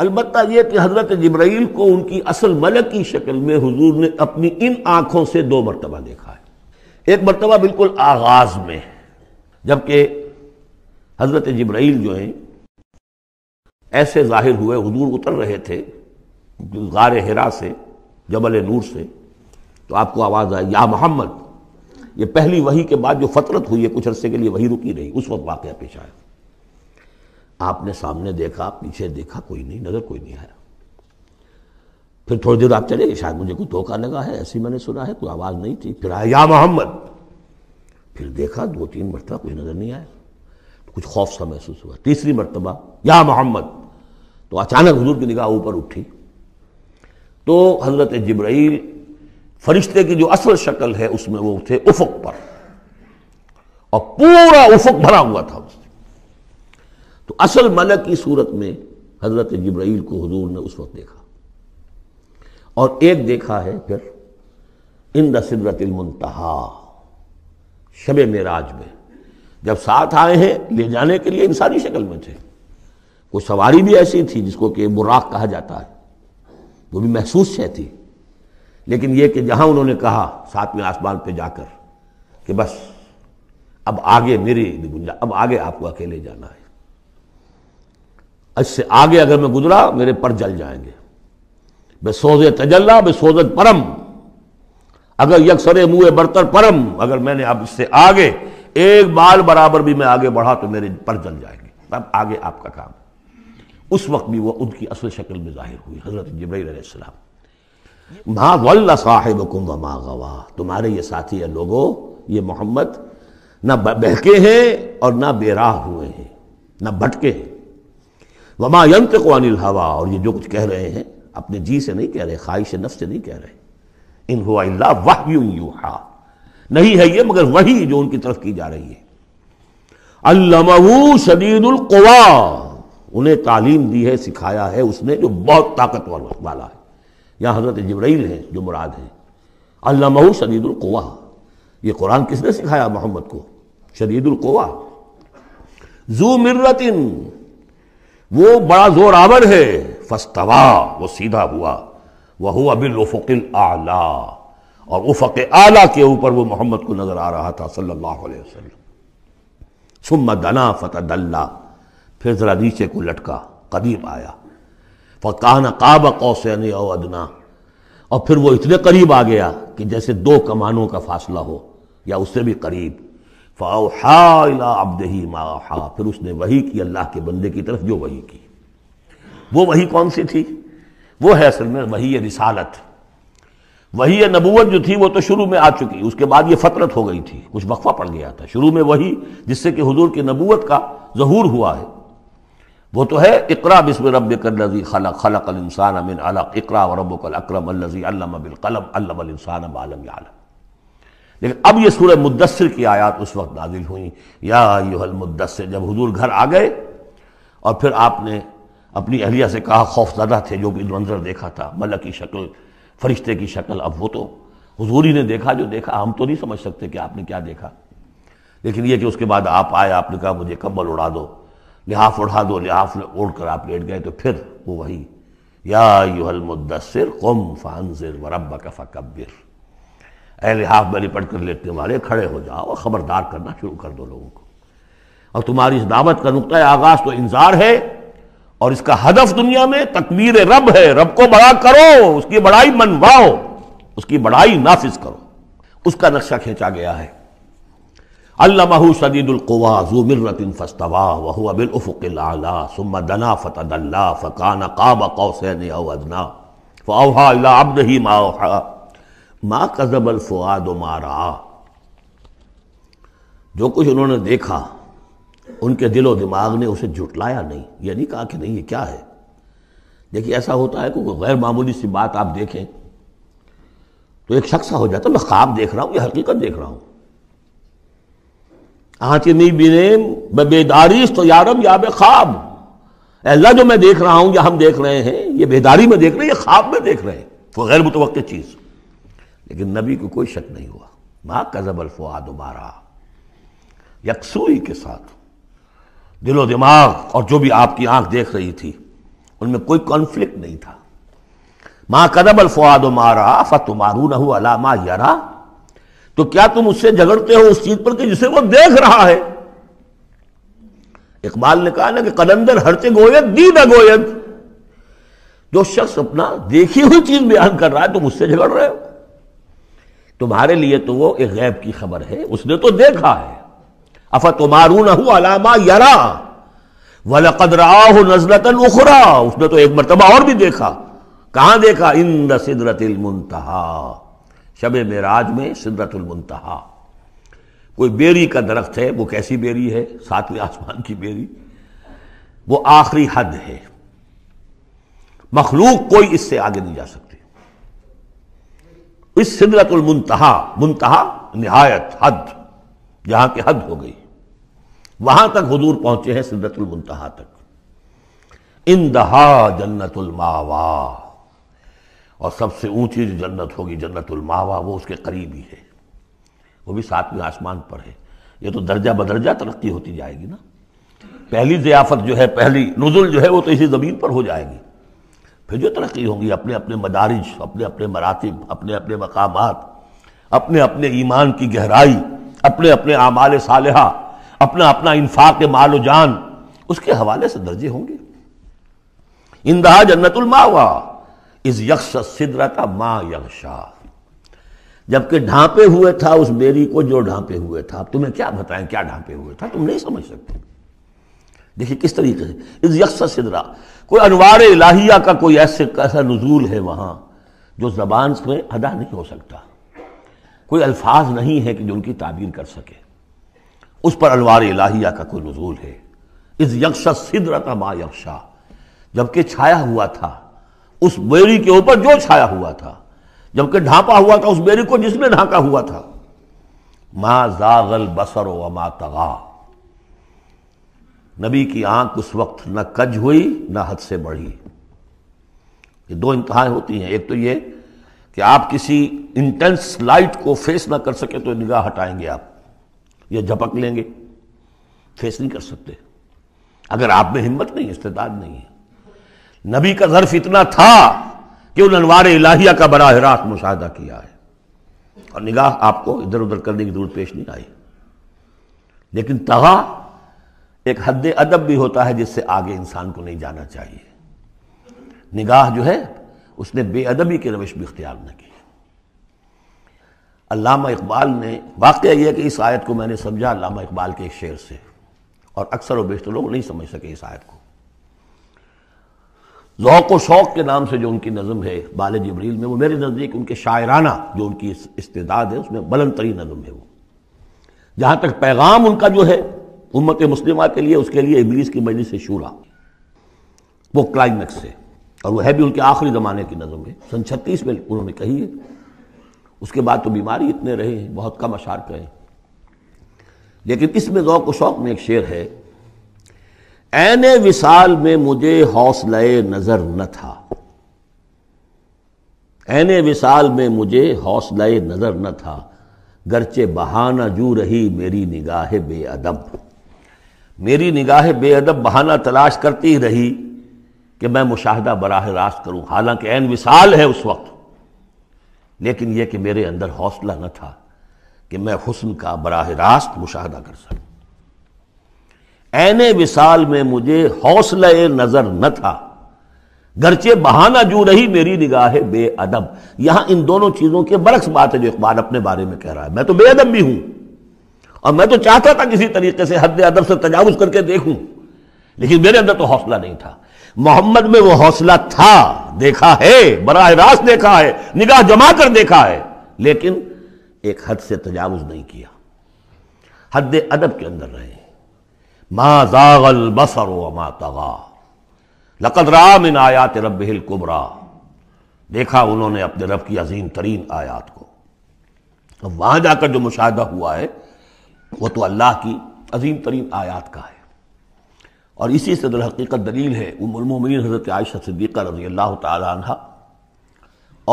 अलबत् यह कि हज़रत जब्राइल को उनकी असल मलक की शक्ल में हजूर ने अपनी इन आंखों से दो मरतबा देखा है एक मरतबा बिल्कुल आगाज़ में है जबकि हज़रत जब्राइल जो हैं ऐसे जाहिर हुए हजूर उतर रहे थे गार हरा से जबल नूर से तो आपको आवाज़ आई या मोहम्मद ये पहली वही के बाद जो फतरत हुई है कुछ अरसे के लिए वही रुकी रही उस वक्त वाकया पेश आया आपने सामने देखा पीछे देखा कोई नहीं नज़र कोई नहीं आया फिर थोड़ी देर आप चले शायद मुझे कोई धोखा लगा है ऐसी मैंने सुना है कोई आवाज़ नहीं थी फिर आया या मोहम्मद फिर देखा दो तीन मरतबा कोई नज़र नहीं आया तो कुछ खौफ सा महसूस हुआ तीसरी मरतबा या मोहम्मद तो अचानक हजूर की निगाह ऊपर उठी तो हज़रत जब्राइल फरिश्ते की जो असल शक्ल है उसमें वो थे उफक पर और पूरा उफक भरा हुआ था उससे तो असल मलक की सूरत में हजरत जब्राइल को हजूर ने उस वक्त देखा और एक देखा है फिर इन दसरतमतहा शब मराज में जब साथ आए हैं ले जाने के लिए इंसानी शक्ल में थे कोई सवारी भी ऐसी थी जिसको कि बुराक कहा जाता है वो भी महसूस शह थी लेकिन यह कि जहां उन्होंने कहा साथ में आसमान पे जाकर कि बस अब आगे मेरी अब आगे आपको अकेले जाना है इससे आगे अगर मैं गुजरा मेरे पर जल जाएंगे बे सोज तजल्ला बे सोजत परम अगर यकसरे मुए बरतर परम अगर मैंने अब इससे आगे एक बाल बराबर भी मैं आगे बढ़ा तो मेरे पर जल जाएंगे तब आगे आपका काम उस वक्त भी वो उनकी असल शक्ल में जाहिर हुई हजरत जब्राम माँ वल्ला साहिब कुंभ गवा तुम्हारे ये साथी है लोगो ये मोहम्मद ना बहके हैं और ना बेराह हुए हैं ना भटके हैं वमायंत को अनिल हवा और ये जो कुछ कह रहे हैं अपने जी से नहीं कह रहे ख्वाहिश नफ से नहीं कह रहे इन हुआ यू हा नहीं है ये मगर वही जो उनकी तरफ की जा रही है अल्लमहू शदीदुल कुवा उन्हें तालीम दी है सिखाया है उसने जो बहुत ताकतवर वाला है यहाँ हजरत जबरील हैं जो मुराद हैं अल्लाह शदीदुल्कुआ ये कुरान किसने सिखाया मोहम्मद को शदीदुल्कुआ जू मिर्रतिन वो बड़ा जोरावर है फस्तवा वो सीधा हुआ वह हुआ बिल उफकिल आला और उफ़क आला के ऊपर वो मोहम्मद को नजर आ रहा था सल्लल्लाहु अलैहि वसल्लम सुम दना फतदल्ला फिर ज़रा नीचे को लटका करीब आया फ़कान काब कौसैन अदना और फिर वो इतने करीब आ गया कि जैसे दो कमानों का फासला हो या उससे भी करीब फाउहा माहा फिर उसने वही की अल्लाह के बंदे की तरफ जो वही की वो वही कौन सी थी वो है असल में वही रिसालत वही नबूवत जो थी वो तो शुरू में आ चुकी उसके बाद ये फतरत हो गई थी कुछ वक्फा पड़ गया था शुरू में वही जिससे कि हजूर की नबूवत का जहूर हुआ है वो तो है इकरा बिस्म रब कल्लजी खलक इंसान अमिन अलक इकरा रब अक्रम अल्लजी अल्लम अल्लम इंसान आलम आलम लेकिन अब ये सूर्य मुद्दसर की आयात उस वक्त नाजिल हुई या यूहल मुद्दसर जब हुजूर घर आ गए और फिर आपने अपनी अहलिया से कहा खौफ ज़्यादा थे जो कि मंजर देखा था मलक की शक्ल फरिश्ते की शक्ल अब वो तो हजूरी ने देखा जो देखा हम तो नहीं समझ सकते कि आपने क्या देखा लेकिन यह कि उसके बाद आप आए आपने कहा मुझे कम्बल उड़ा दो लिहाफ उड़ा दो लिहाफ ओढ़ कर आप लेट गए तो फिर वो वही या यूहल मुद्दसर कौम फानजर वरब का फ़कबिर अहल हाफ बनी पढ़ कर लेटने वाले खड़े हो जाओ और ख़बरदार करना शुरू कर दो लोगों को और तुम्हारी इस दावत का नुक़ आगाज़ तो इंतज़ार है और इसका हदफ दुनिया में तकवीर रब है रब को बड़ा करो उसकी बड़ाई मनवाओ उसकी बड़ाई नाफिज करो उसका नक्शा खींचा गया है अल्लाह सदीदुल्वाजुमिरतिन फस्तवा वह काब कौसैन अदना फ़ाहा अब्द ही माहा माँ कजबल फुआद मारा जो कुछ उन्होंने देखा उनके दिलो दिमाग ने उसे जुटलाया नहीं ये नहीं कहा कि नहीं ये क्या है देखिए ऐसा होता है कोई गैर मामूली सी बात आप देखें तो एक शख्स हो जाता मैं ख्वाब देख रहा हूँ या हकीकत देख रहा हूँ आँच नहीं बिने मैं बेदारिश तो यारम या बे ख्वाब अल्लाह जो मैं देख रहा हूँ या हम देख रहे हैं ये बेदारी में देख रहे हैं ये ख्वाब में देख रहे हैं तो गैर मुतव चीज़ लेकिन नबी को कोई शक नहीं हुआ मा का जबल दोबारा उबारा के साथ दिलो दिमाग और जो भी आपकी आंख देख रही थी उनमें कोई कॉन्फ्लिक्ट नहीं था माँ कदम दो मारा फतु मारू नहू मा यारा तो क्या तुम उससे झगड़ते हो उस चीज पर कि जिसे वो देख रहा है इकबाल ने कहा ना कि कलंदर हरते गोयत दी न गोयत जो शख्स अपना देखी हुई चीज बयान कर रहा है तुम उससे झगड़ रहे हो तुम्हारे लिए तो वो एक गैब की खबर है उसने तो देखा है अफा तुमारून अलामा यरा वलकद राह नजरतन उखरा उसने तो एक मरतबा और भी देखा कहां देखा इन सिदरतिल मुंतहा शब मेराज में सिदरतुल मुंतहा कोई बेरी का दरख्त है वो कैसी बेरी है सातवें आसमान की बेरी वो आखिरी हद है मखलूक कोई इससे आगे नहीं जा सकता इस सिदरतुल मुंतहा मुंतहा निहायत हद जहां की हद हो गई वहां तक हजूर पहुंचे हैं सिदरतुल मुंतहा तक इन दहा जन्नतुल मावा और सबसे ऊंची जो जन्नत होगी जन्नतुल मावा वो उसके करीब ही है वो भी सातवें आसमान पर है ये तो दर्जा बदर्जा तरक्की होती जाएगी ना पहली जियाफत जो है पहली नुजुल जो है वो तो इसी ज़मीन पर हो जाएगी फिर जो तरक्की होगी अपने अपने मदारिज अपने अपने मरातब अपने अपने मकाम अपने अपने ईमान की गहराई अपने अपने आमाल साल अपना अपना इन्फाक माल जान उसके हवाले से दर्जे होंगे इंदहा जन्नतुलमावा इस यक्ष सिदरा का माँ यक्षा जबकि ढांपे हुए था उस बेरी को जो ढांपे हुए था अब तुम्हें क्या बताएं क्या ढांपे हुए था तुम नहीं समझ सकते देखिए किस तरीके से इस यक्ष सिदरा कोई अनवार इलाहिया का कोई ऐसे ऐसा नजूल है वहाँ जो जबान में अदा नहीं हो सकता कोई अल्फाज नहीं है कि जो उनकी ताबीर कर सके उस पर अनवार इलाहिया का कोई नजूल है इस यक्षा सिद्र का मा यक्षा जबकि छाया हुआ था उस बेरी के ऊपर जो छाया हुआ था जबकि ढांपा हुआ था उस बेरी को जिसने ढांका हुआ था माँ जागल बसर व माँ तगा नबी की आंख उस वक्त न कज हुई न हद से बढ़ी ये दो इंतहाएं होती हैं एक तो ये कि आप किसी इंटेंस लाइट को फेस ना कर सके तो निगाह हटाएंगे आप या झपक लेंगे फेस नहीं कर सकते अगर आप में हिम्मत नहीं इस्तेदाद नहीं है नबी का जर्फ इतना था कि उन अनवार इलाहिया का बराह रास्त मुशाह किया है और निगाह आपको इधर उधर करने की जरूरत पेश नहीं आई लेकिन तहा एक हद अदब भी होता है जिससे आगे इंसान को नहीं जाना चाहिए निगाह जो है उसने बेअदबी की रविश भी इख्तियार न की अलामा इकबाल ने वाक़ यह कि इस आयत को मैंने समझा अलामा इकबाल के एक शेर से और अक्सर और बेशतर लोग नहीं समझ सके इस आयत को जौक व शौक के नाम से जो उनकी नज़म है बाल जबरील में वो मेरे नज़दीक उनके शायराना जो उनकी इस्तेदाद है उसमें बलंद तरी नज़म है वो जहाँ तक पैगाम उनका जो है उम्मत मुस्लिमा के लिए उसके लिए इबलीस की मजलिस शूरा वो क्लाइमैक्स है और वह है भी उनके आखिरी ज़माने की नज़म है सन छत्तीस में उन्होंने कही है उसके बाद तो बीमारी इतने रहे हैं बहुत कम अशार के लेकिन इसमें ज़ौक शौक में एक शेर है एन विसाल में मुझे हौसला नज़र न था एन विसाल में मुझे हौसलए नज़र न था गरचे बहाना जू रही मेरी निगाह बेअदब मेरी निगाह बेअदब बहाना तलाश करती ही रही कि मैं मुशाहदा बराह रास्त करूं हालांकि एन विशाल है उस वक्त लेकिन यह कि मेरे अंदर हौसला न था कि मैं हुस्न का बराह रास्त मुशाहदा कर सकूं ऐन विशाल में मुझे हौसला नजर न था गरचे बहाना जू रही मेरी निगाह बेअदब यहां इन दोनों चीजों के बरक्स बात है जो इकबाल अपने बारे में कह रहा है मैं तो बेअदब भी हूं और मैं तो चाहता था किसी तरीके से हद अदब से तजावज़ करके देखूं लेकिन मेरे अंदर तो हौसला नहीं था मोहम्मद में वो हौसला था देखा है बरह रास्त देखा है निगाह जमा कर देखा है लेकिन एक हद से तजावज़ नहीं किया हद अदब के अंदर रहे मा जागल बसर मा तगा लकद राम इन आयात रब हिल कुबरा देखा उन्होंने अपने रब की अजीम तरीन आयात को अब वहां जाकर जो मुशाह हुआ है वो तो अल्लाह की अजीम तरीन आयात का है और इसी से हकीकत दलील है उमरमिन हज़रत आयशा सिद्दीक़ा रजी अल्लाह तहा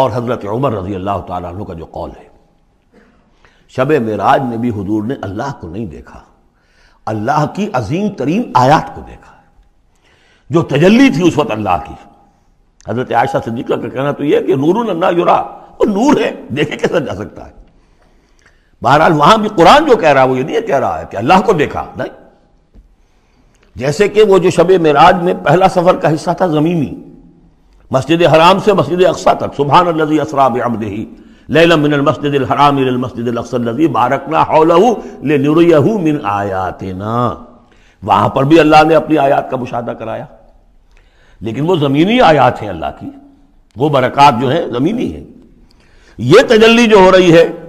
और हज़रत उमर रजी अल्लाह तु का जो कौल है शब मराज में भी हजूर ने अल्लाह को नहीं देखा अल्लाह की अजीम तरीन आयात को देखा जो तजली थी उस वक्त अल्लाह की हज़रत आयशा सिद्दीक़ा का कहना तो यह कि नूर अल्लाह वो नूर है देखे कैसा जा सकता है बहरहाल वहां भी कुरान जो कह रहा है वो ये नहीं कह रहा है कि अल्लाह को देखा नहीं जैसे कि वो जो शब मराज में पहला सफर का हिस्सा था जमीनी मस्जिद हराम से मस्जिद अक्सा तक सुबह लजी असराब अमदही मिन मस्जिद हराम मस्जिद अक्सर बारकना हौलहू ले मिन आयातना वहां पर भी अल्लाह ने अपनी आयात का मुशाह कराया लेकिन वो ज़मीनी आयात है अल्लाह की वो बरक़ात जो है ज़मीनी है ये तजल्ली जो हो रही है